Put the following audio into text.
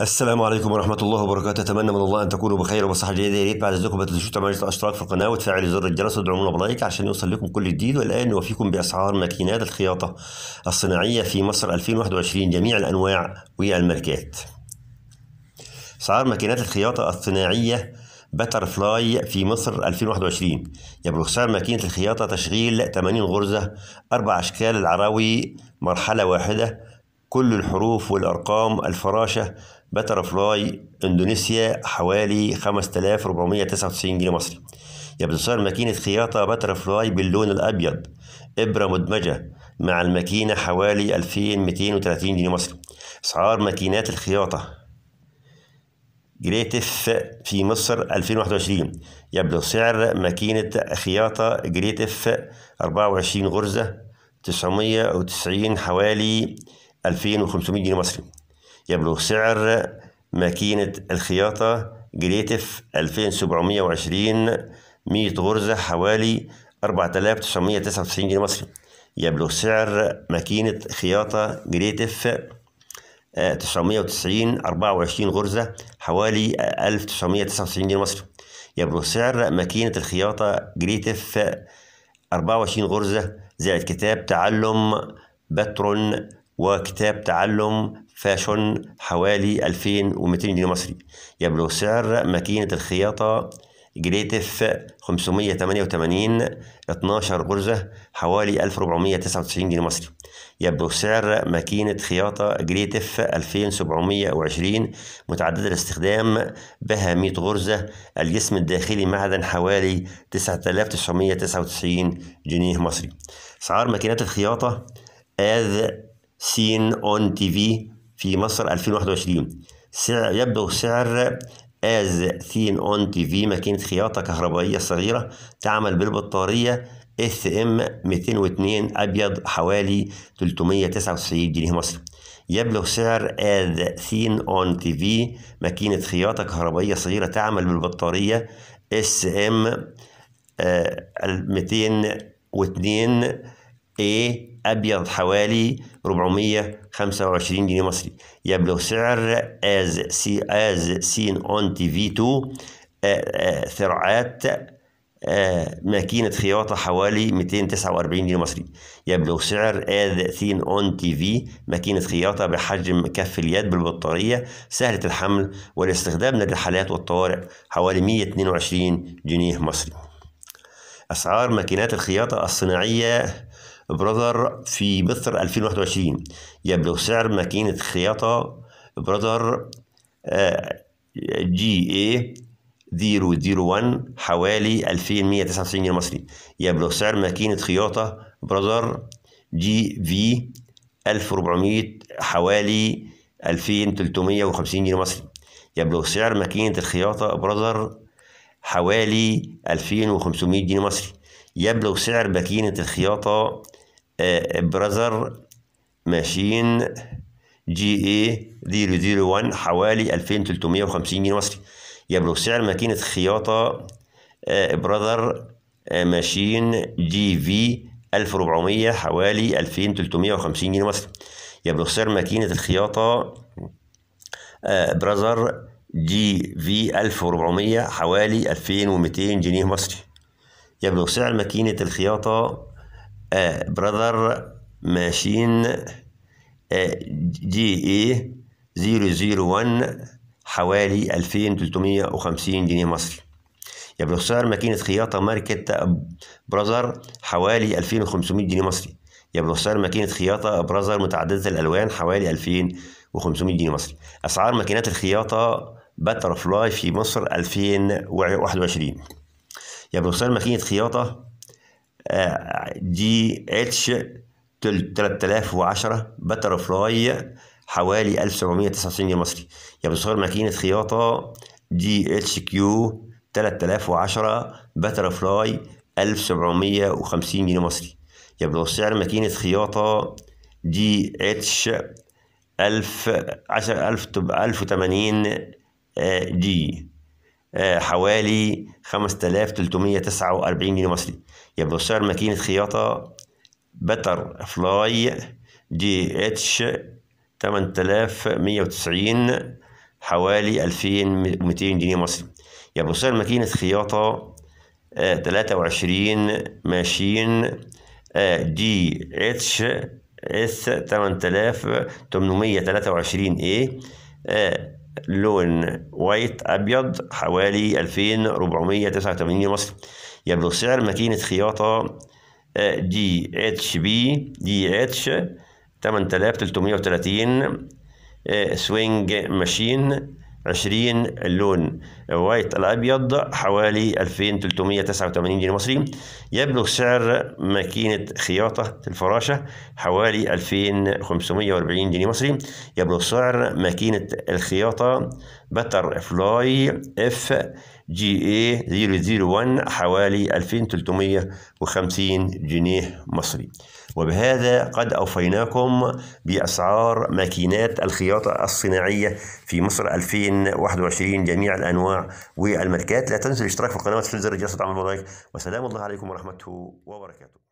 السلام عليكم ورحمة الله وبركاته أتمنى من الله أن تكونوا بخير وبصحة جيدة يا ريت بعد إذنكم ما تنسوش تعملوا الاشتراك في القناة وتفعلوا زر الجرس وادعمونا بلايك عشان يوصل لكم كل جديد والآن نوفيكم بأسعار ماكينات الخياطة الصناعية في مصر 2021 جميع الأنواع والماركات أسعار ماكينات الخياطة الصناعية باتر فلاي في مصر 2021 يبلغ سعر ماكينة الخياطة تشغيل 80 غرزة أربع أشكال العراوي مرحلة واحدة كل الحروف والأرقام الفراشة بترفلاي اندونيسيا حوالي 5499 جنيه مصري يبدو صار ماكينة خياطة بترفلاي باللون الأبيض إبرة مدمجة مع الماكينة حوالي 2230 جنيه مصري أسعار ماكينات الخياطة جريتف في مصر 2021 يبلغ سعر ماكينة خياطة جريتف 24 غرزة 990 حوالي 2500 جنيه مصري يبلغ سعر ماكينة الخياطة جريتف 2720 100 غرزة حوالي 4999 جنيه مصري يبلغ سعر ماكينة خياطة جريتف 990 24 غرزة حوالي 1999 جنيه مصري يبلغ سعر ماكينة الخياطة جريتف 24 غرزة زائد كتاب تعلم باترون وكتاب تعلم فاشون حوالي 2200 جنيه مصري يبلغ سعر ماكينة الخياطة جريتف 588 12 غرزة حوالي 1499 جنيه مصري يبلغ سعر ماكينة خياطة جريتف 2720 متعددة الاستخدام بها 100 غرزة الجسم الداخلي معدن حوالي 9999 جنيه مصري أسعار ماكينات الخياطة آذ سين اون تي في في مصر 2021 سعر يبلغ سعر از ثين اون تي في ماكينة خياطة كهربائية صغيرة تعمل بالبطارية اس ام 202 ابيض حوالي 399 جنيه مصري يبلغ سعر آذ ثين اون تي في ماكينة خياطة كهربائية صغيرة تعمل بالبطارية اس ام 202 آه، اي أبيض حوالي 425 جنيه مصري يبلغ سعر آز سي آز سين أون تي في 2 ثرعات ماكينة خياطة حوالي 249 جنيه مصري يبلغ سعر أز سين أون تي في ماكينة خياطة بحجم كف اليد بالبطارية سهلة الحمل والاستخدام للرحلات والطوارئ حوالي 122 جنيه مصري أسعار ماكينات الخياطة الصناعية براذر في مصر 2021 يبلغ سعر ماكينة خياطة براذر آه، جي اي 001 حوالي 2199 جنيه مصري يبلغ سعر ماكينة خياطة براذر جي في 1400 حوالي 2350 جنيه مصري يبلغ سعر ماكينة الخياطة براذر حوالي 2500 جنيه مصري يبلغ سعر ماكينة الخياطة براذر ماشين جي اي 001 حوالي 2350 جنيه مصري يبلغ سعر ماكينة خياطة براذر ماشين جي في 1400 حوالي 2350 جنيه مصري يبلغ سعر ماكينة الخياطة براذر جي في 1400 حوالي 2200 جنيه مصري يبلغ سعر ماكينة الخياطة براذر آه، ماشين آه، جي اي 001 حوالي 2350 جنيه مصري يبقى سعر ماكينة خياطة ماركة براذر حوالي 2500 جنيه مصري يبقى سعر ماكينة خياطة براذر متعددة الألوان حوالي 2500 جنيه مصري أسعار ماكينات الخياطة باترفلاي في مصر 2021 يبقى سعر ماكينة خياطة دي آه، اتش 3010 بتر فلاي حوالي 1799 جنيه مصري يعني بتصور ماكينة خياطة دي اتش كيو 3010 بتر فلاي 1750 جنيه مصري يعني لو سعر ماكينة خياطة دي اتش 1000 1080 دي آه، حوالي 5349 جنيه مصري يبقى سعر ماكينة خياطة بتر فلاي دي اتش 8190 حوالي 2200 جنيه مصري يبقى سعر ماكينة خياطة 23 آه، ماشين دي آه، اتش اس 8823 ايه لون وايت أبيض حوالي 2489 مصري يبلغ سعر ماكينة خياطة دي آه، اتش بي دي اتش 8330 آه، سوينج ماشين 20 اللون وايت الابيض حوالي 2389 جنيه مصري يبلغ سعر ماكينه خياطه الفراشه حوالي 2540 جنيه مصري يبلغ سعر ماكينه الخياطه بتر فلاي اف جي اي 001 حوالي 2350 جنيه مصري وبهذا قد أوفيناكم بأسعار ماكينات الخياطة الصناعية في مصر 2021 جميع الأنواع والماركات لا تنسوا الاشتراك في القناة وتفعيل زر الجرس وتعملوا لايك وسلام الله عليكم ورحمته وبركاته